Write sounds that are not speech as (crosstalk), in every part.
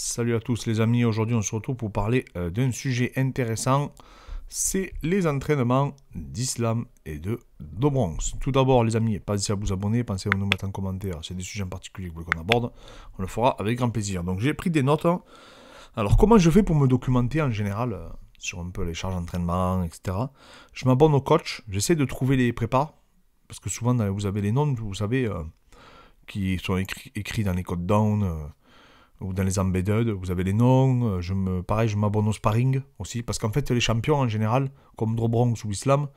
Salut à tous les amis, aujourd'hui on se retrouve pour parler euh, d'un sujet intéressant, c'est les entraînements d'Islam et de Dobrons. Tout d'abord les amis, pensez à vous abonner, pensez à nous mettre en commentaire, c'est des sujets en particulier que vous voulez qu'on aborde, on le fera avec grand plaisir. Donc j'ai pris des notes, hein. alors comment je fais pour me documenter en général euh, sur un peu les charges d'entraînement, etc. Je m'abonne au coach, j'essaie de trouver les prépas, parce que souvent euh, vous avez les noms, vous savez, qui sont écrits, dans les codes down ou dans les embedded, vous avez les noms. Euh, je me, pareil, je m'abonne au sparring aussi, parce qu'en fait, les champions en général, comme Drobronx ou Islam,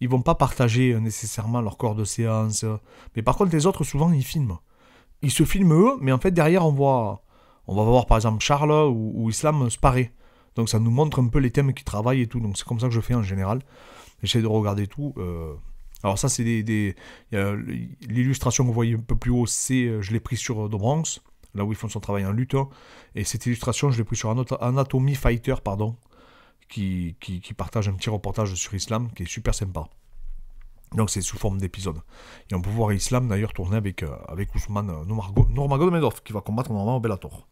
ils vont pas partager euh, nécessairement leur corps de séance. Euh. Mais par contre, les autres, souvent, ils filment. Ils se filment eux, mais en fait, derrière, on voit, on va voir par exemple Charles ou, ou Islam sparer. Donc ça nous montre un peu les thèmes qu'ils travaillent et tout. Donc c'est comme ça que je fais en général. J'essaie de regarder tout. Alors ça, c'est des, des... l'illustration que vous voyez un peu plus haut, c'est je l'ai pris sur The Bronx là où ils font son travail en lutte. Hein. Et cette illustration, je l'ai pris sur Anatomy Fighter, pardon, qui, qui, partage un petit reportage sur Islam, qui est super sympa. Donc c'est sous forme d'épisode. Et on peut voir Islam d'ailleurs tourner avec, euh, Ousmane euh, qui va combattre normalement Bellator.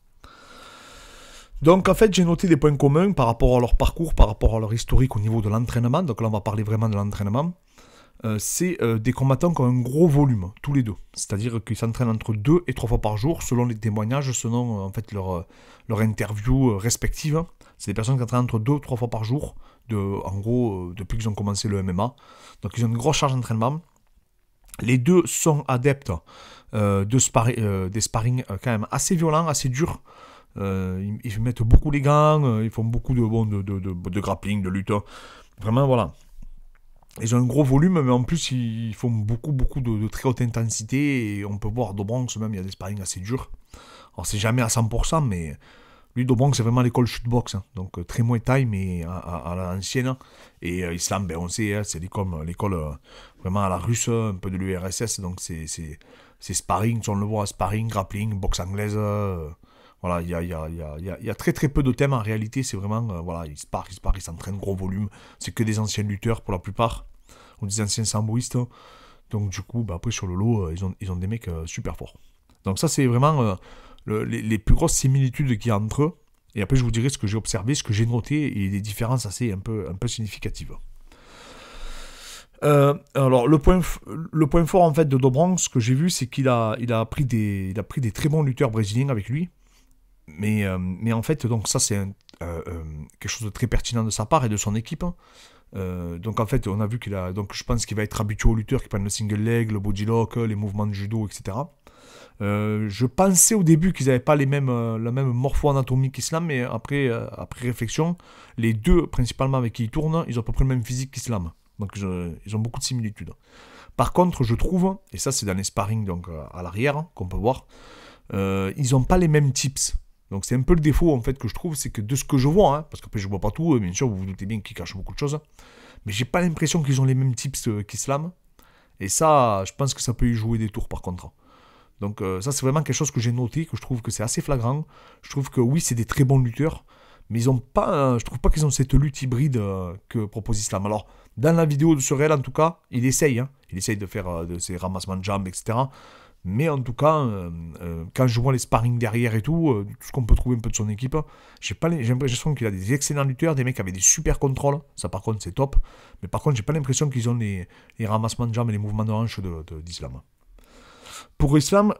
Donc en fait, j'ai noté des points communs par rapport à leur parcours, par rapport à leur historique au niveau de l'entraînement. Donc là, on va parler vraiment de l'entraînement. Euh, c'est euh, des combattants qui ont un gros volume, tous les deux. C'est-à-dire qu'ils s'entraînent entre deux et trois fois par jour, selon les témoignages, selon leurs en fait leur, euh, leur interview respective. C'est des personnes qui s'entraînent entre deux et trois fois par jour, de, en gros, depuis qu'ils ont commencé le MMA. Donc ils ont une grosse charge d'entraînement. Les deux sont adeptes de des sparring quand même assez violents, assez durs. Ils, mettent beaucoup les gants, ils font beaucoup de, bon, de, de grappling, de lutte. Vraiment, voilà. Ils ont un gros volume, mais en plus, ils font beaucoup, beaucoup de, très haute intensité. Et on peut voir Dobronx, même, il y a des sparring assez durs. Alors, c'est jamais à 100%, mais lui, Dobronx, c'est vraiment l'école shootbox. Hein. Donc, euh, très moins taille, mais à, l'ancienne. Hein. Et euh, Islam, ben, on sait, hein, c'est l'école, euh, vraiment à la russe, un peu de l'URSS. Donc, c'est, c'est, c'est sparring, on le voit, sparring, grappling, boxe anglaise. Voilà, il y a, y, a, y, y a, très très peu de thèmes en réalité. C'est vraiment, euh, voilà, ils se partent, ils se partent, ils s'entraînent gros volume. C'est que des anciens lutteurs pour la plupart, ou des anciens samboïstes. Donc du coup, bah, après sur le lot, euh, ils, ont, ils ont des mecs euh, super forts. Donc ça, c'est vraiment les, plus grosses similitudes qu'il y a entre eux. Et après, je vous dirai ce que j'ai observé, ce que j'ai noté, et des différences assez un peu, un peu significatives. alors le point, le point fort en fait de Dobron, ce que j'ai vu, c'est qu'il a, il a, pris des, a pris des très bons lutteurs brésiliens avec lui. Mais, euh, mais en fait, donc ça, c'est euh, euh, quelque chose de très pertinent de sa part et de son équipe. Hein. donc en fait, on a vu qu'il a. Donc je pense qu'il va être habitué aux lutteurs qui prennent le single leg, le body lock, les mouvements de judo, etc. je pensais au début qu'ils n'avaient pas les mêmes, la même morpho anatomique qu'Islam, mais après, après réflexion, les deux principalement avec qui ils tournent, ils ont à peu près le même physique qu'Islam. Donc ils ont beaucoup de similitudes. Par contre, je trouve, et ça c'est dans les sparring donc, à l'arrière hein, qu'on peut voir, ils n'ont pas les mêmes tips. Donc c'est un peu le défaut en fait que je trouve, c'est que de ce que je vois, hein, parce qu'après je vois pas tout, euh, bien sûr vous vous doutez bien qu'ils cachent beaucoup de choses, mais j'ai pas l'impression qu'ils ont les mêmes tips euh, qu'Islam. Et ça, je pense que ça peut y jouer des tours par contre. Donc euh, ça c'est vraiment quelque chose que j'ai noté, que je trouve que c'est assez flagrant. Je trouve que oui c'est des très bons lutteurs, mais ils ont pas, je trouve pas qu'ils ont cette lutte hybride que propose Islam. Alors dans la vidéo de ce réel en tout cas, il essaye, hein. il essaye de faire de ses ramassements de jambes, etc. Mais en tout cas, euh, euh, quand je vois les sparring derrière et tout, euh, tout ce qu'on peut trouver un peu de son équipe, j'ai l'impression qu'il a des excellents lutteurs, des mecs avec des super contrôles. Ça, par contre, c'est top. Mais par contre, j'ai pas l'impression qu'ils ont les, ramassements de jambes et les mouvements de hanches d'Islam. Pour Islam,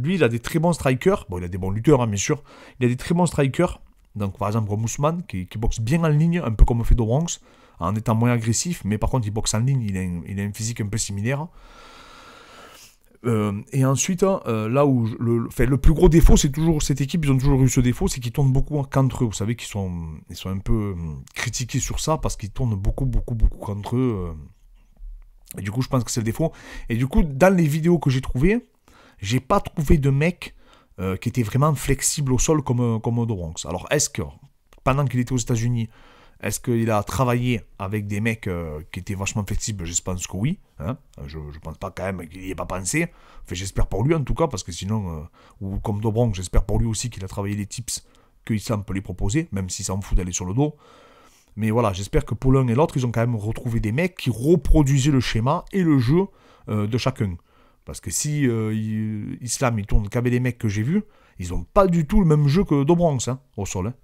lui, il a des très bons strikers. Bon, il a des bons lutteurs, hein, bien sûr. Il a des très bons strikers. Donc, par exemple, moussman qui, boxe bien en ligne, un peu comme fait en étant moins agressif. Mais par contre, il boxe en ligne, il a une physique un peu similaire. Euh, et ensuite, euh, là où le, plus gros défaut, c'est toujours cette équipe, ils ont toujours eu ce défaut, c'est qu'ils tournent beaucoup contre eux. Vous savez qu'ils sont, un peu euh, critiqués sur ça parce qu'ils tournent beaucoup, beaucoup, beaucoup contre eux. Et du coup, je pense que c'est le défaut. Et du coup, dans les vidéos que j'ai trouvées, j'ai pas trouvé de mec qui était vraiment flexible au sol comme, comme Alors, est-ce que pendant qu'il était aux États-Unis, est-ce qu'il a travaillé avec des mecs euh, qui étaient vachement flexibles Je pense que oui. Hein. je, ne pense pas quand même qu'il n'y ait pas pensé. Enfin, j'espère pour lui en tout cas, parce que sinon, euh, ou comme Dobronk, j'espère pour lui aussi qu'il a travaillé les tips que Islam peut lui proposer, même s'il s'en fout d'aller sur le dos. Mais voilà, j'espère que pour l'un et l'autre, ils ont quand même retrouvé des mecs qui reproduisaient le schéma et le jeu euh, de chacun. Parce que si Islam, il tourne qu'avec des mecs que j'ai vus, ils n'ont pas du tout le même jeu que Dobronx hein, au sol. Hein.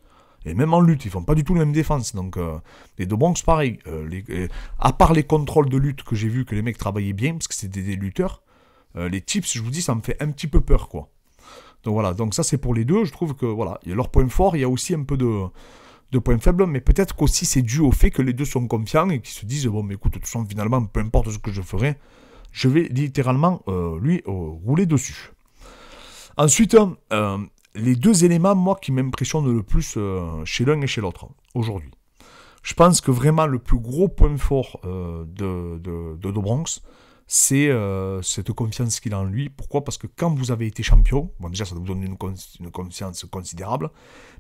Et même en lutte, ils font pas du tout la même défense. Donc, les euh, deux deux Bronx, pareil. Euh, euh, à part les contrôles de lutte que j'ai vu que les mecs travaillaient bien, parce que c'était des, lutteurs, les tips, je vous dis, ça me fait un petit peu peur, quoi. Donc voilà, donc ça c'est pour les deux. Je trouve que voilà, il y a leur point fort, il y a aussi un peu de, de points faibles, mais peut-être qu'aussi c'est dû au fait que les deux sont confiants et qu'ils se disent bon, mais écoute, de toute façon, finalement, peu importe ce que je ferai, je vais littéralement lui rouler dessus. Ensuite, hein, euh, les deux éléments, moi, qui m'impressionnent le plus euh, chez l'un et chez l'autre aujourd'hui. Je pense que vraiment le plus gros point fort euh, de, de, Bronx, c'est euh, cette confiance qu'il a en lui. Pourquoi Parce que quand vous avez été champion, bon déjà ça vous donne une, une confiance considérable,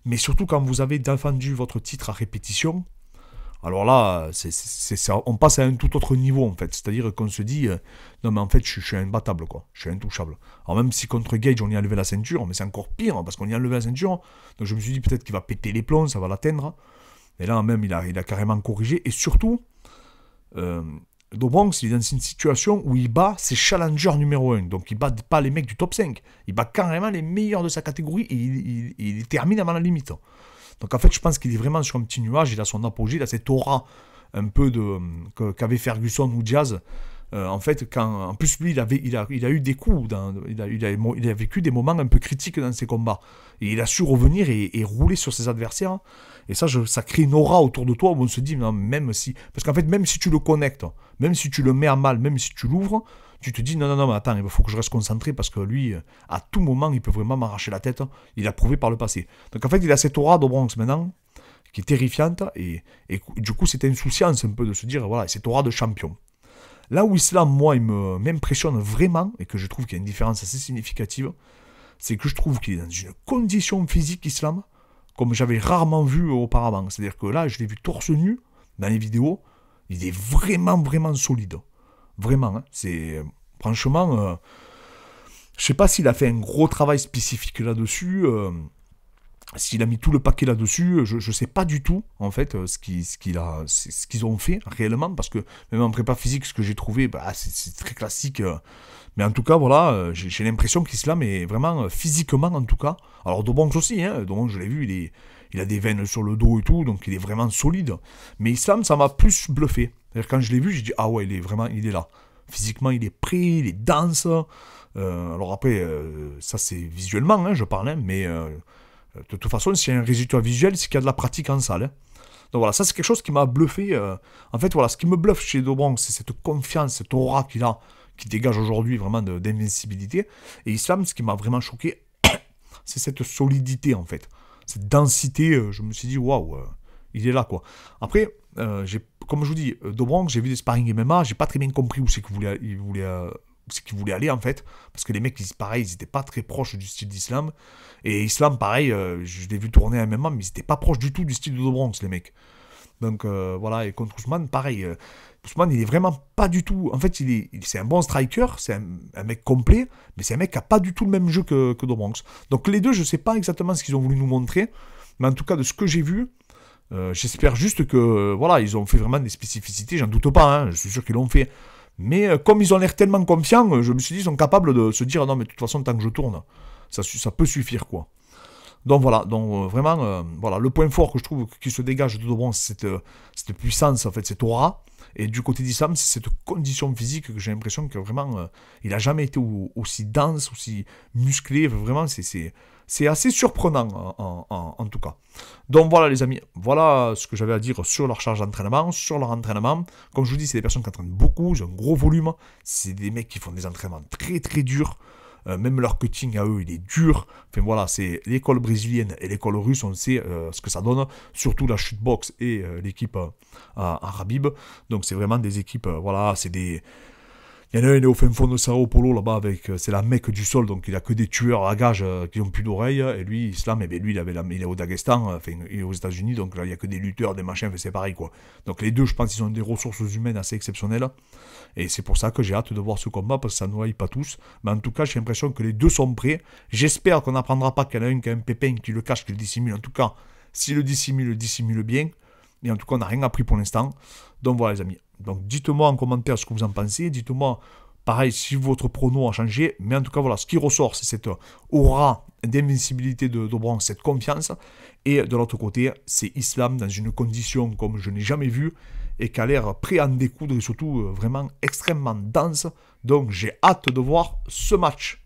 mais surtout quand vous avez défendu votre titre à répétition, alors là, on passe à un tout autre niveau en fait. C'est-à-dire qu'on se dit, euh, non mais en fait, je, suis imbattable quoi, je suis intouchable. Alors même si contre Gage, on y a levé la ceinture, mais c'est encore pire parce qu'on y a levé la ceinture. Donc je me suis dit, peut-être qu'il va péter les plombs, ça va l'atteindre. Et là, même, il a, carrément corrigé. Et surtout, euh, Dobronx, il est dans une situation où il bat ses challengers numéro 1. Donc il bat pas les mecs du top 5. Il bat carrément les meilleurs de sa catégorie et il, il termine avant la limite. Donc en fait, je pense qu'il est vraiment sur un petit nuage, il a son apogée, il a cette aura un peu de qu'avait Ferguson ou Jazz. Euh, en fait, quand, en plus, lui, il, avait, il, a, eu des coups, dans, il, a, vécu des moments un peu critiques dans ses combats. Et il a su revenir et, rouler sur ses adversaires. Et ça, je, ça crée une aura autour de toi où on se dit, non, même si. Parce qu'en fait, même si tu le connectes, même si tu le mets à mal, même si tu l'ouvres, tu te dis non, non, non, mais attends, il faut que je reste concentré parce que lui, euh, à tout moment, il peut vraiment m'arracher la tête. Il a prouvé par le passé. Donc en fait, il a cette aura de Bronx maintenant qui est terrifiante et, du coup, c'est insouciance un peu de se dire voilà, cette aura de champion. Là où Islam, moi, il m'impressionne vraiment et que je trouve qu'il y a une différence assez significative, c'est que je trouve qu'il est dans une condition physique Islam comme j'avais rarement vu auparavant. C'est-à-dire que là, je l'ai vu torse nu dans les vidéos. Il est vraiment, vraiment solide. Vraiment, hein. c'est franchement, euh, je sais pas s'il a fait un gros travail spécifique là-dessus, euh, s'il a mis tout le paquet là-dessus, je, ne sais pas du tout en fait euh, ce ce ce qu'ils ont fait réellement parce que même en prépa physique, ce que j'ai trouvé, bah, c'est très classique. mais en tout cas, voilà, j'ai l'impression qu'Islam est vraiment physiquement, en tout cas. Alors, Dobonge aussi, hein, je l'ai vu, il est, il a des veines sur le dos et tout, donc il est vraiment solide. Mais Islam, ça m'a plus bluffé. Quand je l'ai vu, j'ai dit, ah ouais, il est vraiment, il est là. Physiquement, il est prêt, il est dense. Euh, alors après, euh, ça c'est visuellement, hein, je parle, hein, mais euh, de toute façon, s'il y a un résultat visuel, c'est qu'il y a de la pratique en salle. Hein. Donc voilà, ça c'est quelque chose qui m'a bluffé. en fait, voilà, ce qui me bluffe chez Dobron, c'est cette confiance, cette aura qu'il a, qui dégage aujourd'hui vraiment d'invincibilité. Et Islam, ce qui m'a vraiment choqué, (coughs) c'est cette solidité en fait cette densité, euh, je me suis dit, waouh, euh, il est là, quoi. Après, euh, comme je vous dis, Dobrang, j'ai vu des sparring MMA, j'ai pas très bien compris où c'est qu'il voulait, il voulait, voulait, aller, en fait. Parce que les mecs, ils, pareil, ils étaient pas très proches du style d'Islam. Et Islam, pareil, je l'ai vu tourner à MMA, mais ils étaient pas proches du tout du style de Dobronx, les mecs. Donc euh, voilà, et contre Ousmane, pareil. Euh, Ousmane, il est vraiment pas du tout. En fait, il c'est un bon striker, c'est un, mec complet, mais c'est un mec qui a pas du tout le même jeu que, que Donc les deux, je sais pas exactement ce qu'ils ont voulu nous montrer, mais en tout cas, de ce que j'ai vu, euh, j'espère juste que voilà, ils ont fait vraiment des spécificités, j'en doute pas, hein, je suis sûr qu'ils l'ont fait. Mais comme ils ont l'air tellement confiants, je me suis dit, ils sont capables de se dire non, mais de toute façon, tant que je tourne, ça, ça peut suffire quoi. Donc voilà, donc euh, vraiment, euh, voilà, le point fort que je trouve qui se dégage de Dobron, c'est euh, cette, puissance, en fait, cette aura. Et du côté d'Issam, c'est cette condition physique que j'ai l'impression que vraiment, il n'a jamais été aussi dense, aussi musclé. Vraiment, c'est assez surprenant en, tout cas. Donc voilà les amis, voilà ce que j'avais à dire sur leur charge d'entraînement, sur leur entraînement. Comme je vous dis, c'est des personnes qui entraînent beaucoup, ils un gros volume. C'est des mecs qui font des entraînements très très durs. Euh, même leur cutting à eux, il est dur. Enfin voilà, c'est l'école brésilienne et l'école russe, on sait euh, ce que ça donne. Surtout la shootbox et euh, l'équipe à, à, Donc c'est vraiment des équipes, voilà, c'est des il y en a un, il est au fin fond de Sao Paulo, là-bas, avec. Euh, c'est la mecque du sol, donc il a que des tueurs à gage euh, qui n'ont plus d'oreilles. Et lui, Islam, et ben, lui, il, avait la, il est au Dagestan, euh, enfin, il est aux États-Unis, donc là, il n'y a que des lutteurs, des machins, c'est pareil, quoi. Donc les deux, je pense, ils ont des ressources humaines assez exceptionnelles. Et c'est pour ça que j'ai hâte de voir ce combat, parce que ça ne noie pas tous. Mais en tout cas, j'ai l'impression que les deux sont prêts. J'espère qu'on n'apprendra pas qu'il y en a un qui a un pépin, qui le cache, qui le dissimule. En tout cas, s'il le dissimule, le dissimule bien. Et en tout cas, on n'a rien appris pour l'instant. Donc voilà, les amis. Donc dites-moi en commentaire ce que vous en pensez, dites-moi pareil si votre prono a changé, mais en tout cas voilà, ce qui ressort c'est cette aura d'invincibilité de Dobron, cette confiance, et de l'autre côté c'est Islam dans une condition comme je n'ai jamais vue, et qui a l'air prêt à en découdre et surtout euh, vraiment extrêmement dense, donc j'ai hâte de voir ce match.